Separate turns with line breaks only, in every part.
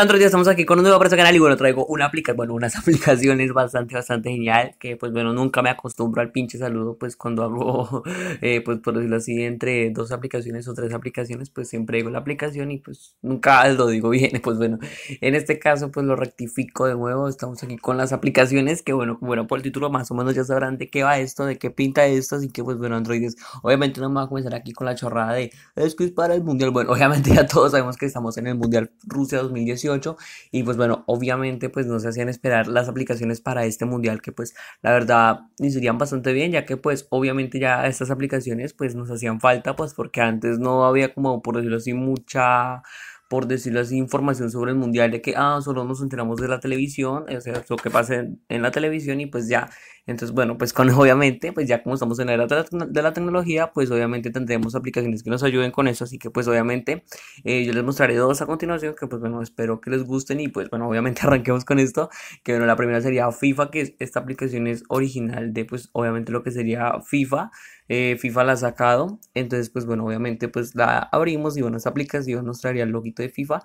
Android, estamos aquí con un nuevo preso canal y bueno, traigo una aplicación, bueno, unas aplicaciones bastante, bastante genial que pues bueno, nunca me acostumbro al pinche saludo pues cuando hago eh, pues por decirlo así, entre dos aplicaciones o tres aplicaciones, pues siempre digo la aplicación y pues nunca lo digo bien, pues bueno, en este caso pues lo rectifico de nuevo, estamos aquí con las aplicaciones que bueno, bueno, por el título más o menos ya sabrán de qué va esto, de qué pinta esto, así que pues bueno, Android, obviamente no me va a comenzar aquí con la chorrada de, es que es para el mundial, bueno, obviamente ya todos sabemos que estamos en el mundial Rusia 2018, y pues bueno, obviamente pues no se hacían esperar las aplicaciones para este mundial que pues la verdad serían bastante bien ya que pues obviamente ya estas aplicaciones pues nos hacían falta pues porque antes no había como por decirlo así mucha por decirlo así, información sobre el mundial, de que ah, solo nos enteramos de la televisión, o sea, lo que pasa en la televisión y pues ya entonces, bueno, pues con obviamente, pues ya como estamos en la era de la, tecnología, pues obviamente tendremos aplicaciones que nos ayuden con eso, así que pues obviamente eh, yo les mostraré dos a continuación que pues bueno, espero que les gusten y pues bueno, obviamente arranquemos con esto, que bueno, la primera sería FIFA, que esta aplicación es original de pues obviamente lo que sería FIFA, eh, FIFA la ha sacado, entonces pues bueno, obviamente pues la abrimos y bueno, esta aplicación nos traería el loguito de FIFA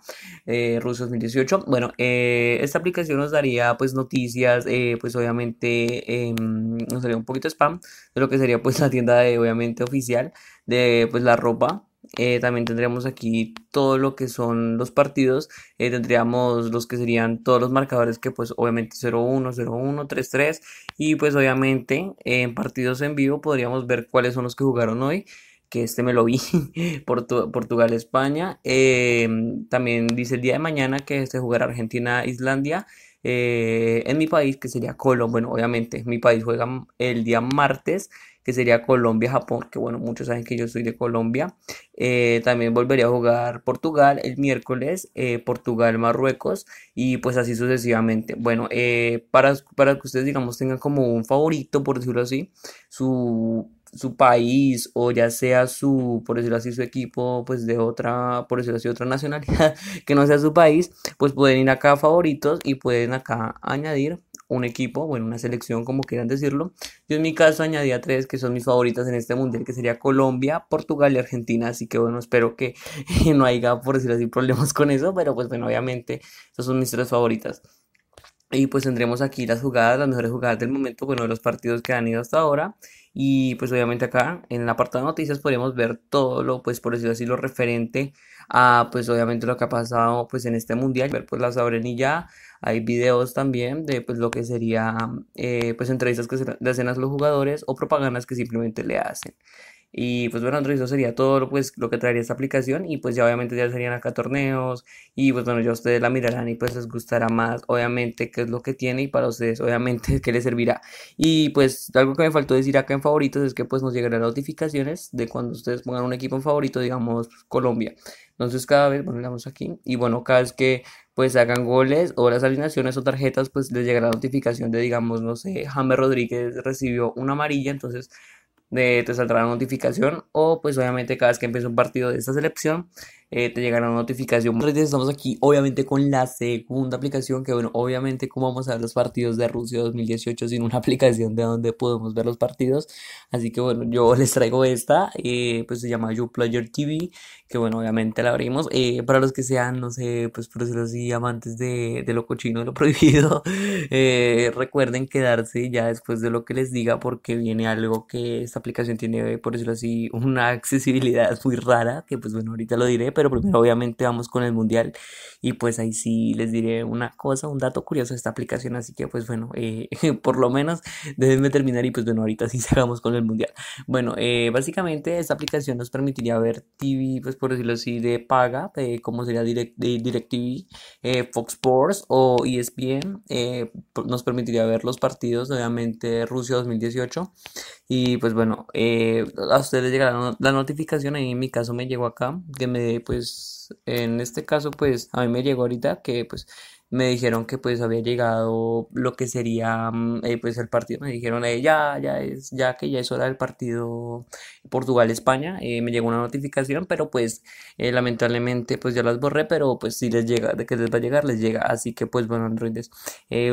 eh, Rusia 2018, bueno, eh, esta aplicación nos daría pues noticias, pues obviamente Mm, no sería un poquito spam de lo que sería pues la tienda de, obviamente oficial de pues la ropa. Eh, también tendríamos aquí todo lo que son los partidos. Eh, tendríamos los que serían todos los marcadores que pues obviamente 0-1, 0-1, 3-3. Y pues obviamente en partidos en vivo podríamos ver cuáles son los que jugaron hoy. Que este me lo vi, Portugal, España. Eh, también dice el día de mañana que este jugará Argentina, Islandia. Eh, en mi país, que sería Colombia, bueno, obviamente mi país juega el día martes, que sería Colombia-Japón, que bueno, muchos saben que yo soy de Colombia. Eh, también volvería a jugar Portugal el miércoles, eh, Portugal-Marruecos y pues así sucesivamente. Bueno, para, para que ustedes digamos tengan como un favorito, por decirlo así, su su país o ya sea su, por decirlo así, su equipo, pues de otra, por decirlo así, otra nacionalidad que no sea su país, pues pueden ir acá a favoritos y pueden acá añadir un equipo, bueno, una selección, como quieran decirlo. Yo en mi caso añadía tres que son mis favoritas en este mundial, que sería Colombia, Portugal y Argentina. Así que bueno, espero que no haya, por decirlo así, problemas con eso. Pero pues bueno, obviamente, esas son mis tres favoritas. Y pues tendremos aquí las jugadas, las mejores jugadas del momento, bueno, de los partidos que han ido hasta ahora. Y pues obviamente acá en el apartado de noticias podríamos ver todo lo, pues por decirlo así, lo referente a pues obviamente lo que ha pasado pues en este mundial, ver pues la sobrenilla, hay videos también de pues lo que sería eh, pues entrevistas que le hacen a los jugadores o propagandas que simplemente le hacen. Y pues bueno, Android, eso sería todo pues, lo que traería esta aplicación. Y pues ya obviamente ya serían acá torneos. Y pues bueno, ya ustedes la mirarán y pues les gustará más, obviamente, qué es lo que tiene. Y para ustedes, obviamente, qué les servirá. Y pues algo que me faltó decir acá en favoritos es que pues nos llegarán notificaciones de cuando ustedes pongan un equipo en favorito, digamos Colombia. Entonces cada vez, bueno, le damos aquí. Y bueno, cada vez que pues hagan goles o las alineaciones o tarjetas, pues les llegará la notificación de, digamos, no sé, James Rodríguez recibió una amarilla. Entonces de, eh, te saldrá la notificación o pues obviamente cada vez que empiece un partido de esta selección eh, te llegará una notificación. estamos aquí obviamente con la segunda aplicación que bueno, obviamente como vamos a ver los partidos de Rusia 2018 sin una aplicación de donde podemos ver los partidos. Así que bueno, yo les traigo esta, eh, pues se llama YouPlayer TV, que bueno, obviamente la abrimos. Eh, para los que sean, no sé, pues por decirlo así, amantes de, de lo cochino, de lo prohibido, recuerden quedarse ya después de lo que les diga porque viene algo que esta aplicación tiene, por decirlo así, una accesibilidad muy rara, que pues bueno, ahorita lo diré, pero pero primero obviamente vamos con el mundial y pues ahí sí les diré una cosa, un dato curioso de esta aplicación, así que pues bueno, eh, por lo menos déjenme terminar y pues bueno, ahorita sí salgamos con el mundial. Bueno, eh, básicamente esta aplicación nos permitiría ver TV, pues por decirlo así, de paga, como sería Direct, DirecTV, eh, Fox Sports o ESPN, nos permitiría ver los partidos, obviamente Rusia 2018 y pues bueno, a ustedes llega la notificación, en mi caso me llegó acá, que me pues en este caso pues a mí me llegó ahorita que pues me dijeron que pues había llegado lo que sería mm, eh, pues el partido, me dijeron eh, ya, ya es, ya que ya es hora del partido Portugal-España, eh, me llegó una notificación, pero pues lamentablemente pues ya las borré, pero pues si les llega, de que les va a llegar, les llega, así que pues bueno androides,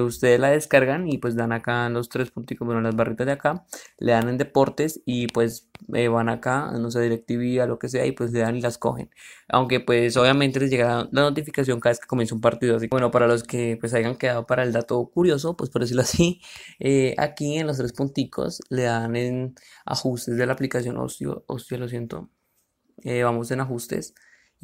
ustedes la descargan y pues dan acá los tres puntos bueno las barritas de acá, le dan en deportes y pues van acá, no sé, DirecTV, lo que sea y pues le dan y las cogen, aunque pues obviamente les llegará la notificación cada vez que comienza un partido, así que bueno, para para los que pues hayan quedado para el dato curioso, pues por decirlo así, eh, aquí en los tres punticos le dan en ajustes de la aplicación Hostia, hostia, lo siento, eh, vamos en ajustes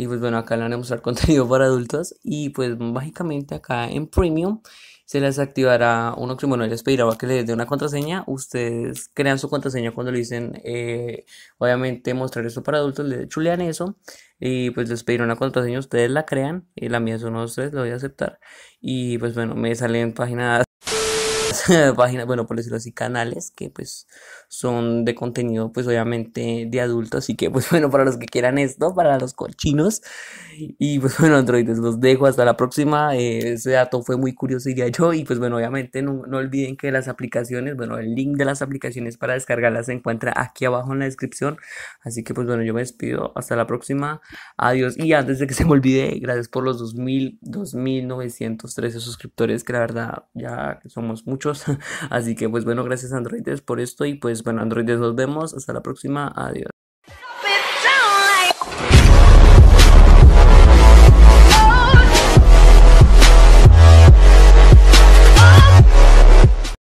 y pues bueno, acá le van a mostrar contenido para adultos. Y pues básicamente acá en Premium se les activará uno que, bueno, les pedirá que les dé una contraseña. Ustedes crean su contraseña cuando le dicen, eh, obviamente, mostrar esto para adultos, le chulean eso. Y pues les pedirá una contraseña, ustedes la crean. Y eh, la mía es ustedes, lo voy a aceptar. Y pues bueno, me salen páginas páginas, bueno, por decirlo así, canales que pues son de contenido pues obviamente de adultos, así que pues bueno, para los que quieran esto, para los cochinos, y pues bueno, androides, los dejo hasta la próxima, eh, ese dato fue muy curioso, diría yo, y pues bueno, obviamente no, no olviden que las aplicaciones, bueno, el link de las aplicaciones para descargarlas se encuentra aquí abajo en la descripción, así que pues bueno, yo me despido, hasta la próxima, adiós, y antes de que se me olvide, gracias por los 2000, 2913 suscriptores, que la verdad ya somos muchos, Así que pues bueno, gracias androides por esto y pues bueno, androides nos vemos. Hasta la próxima. Adiós.